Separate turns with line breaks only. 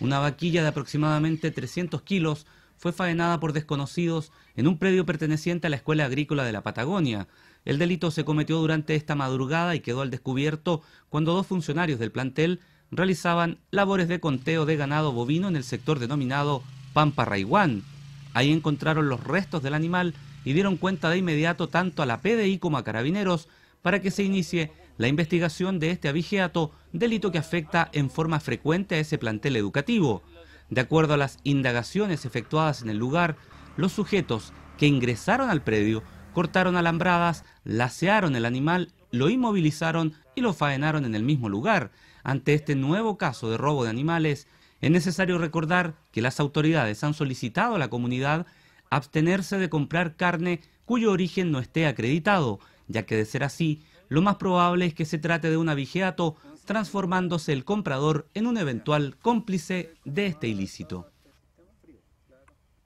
Una vaquilla de aproximadamente 300 kilos fue faenada por desconocidos en un predio perteneciente a la Escuela Agrícola de la Patagonia. El delito se cometió durante esta madrugada y quedó al descubierto cuando dos funcionarios del plantel realizaban labores de conteo de ganado bovino en el sector denominado Pampa Rayguán. Ahí encontraron los restos del animal y dieron cuenta de inmediato tanto a la PDI como a carabineros para que se inicie la investigación de este avigeato, delito que afecta en forma frecuente a ese plantel educativo. De acuerdo a las indagaciones efectuadas en el lugar, los sujetos que ingresaron al predio cortaron alambradas, lacearon el animal, lo inmovilizaron y lo faenaron en el mismo lugar. Ante este nuevo caso de robo de animales, es necesario recordar que las autoridades han solicitado a la comunidad abstenerse de comprar carne cuyo origen no esté acreditado, ya que de ser así, lo más probable es que se trate de un avigeato, transformándose el comprador en un eventual cómplice de este ilícito.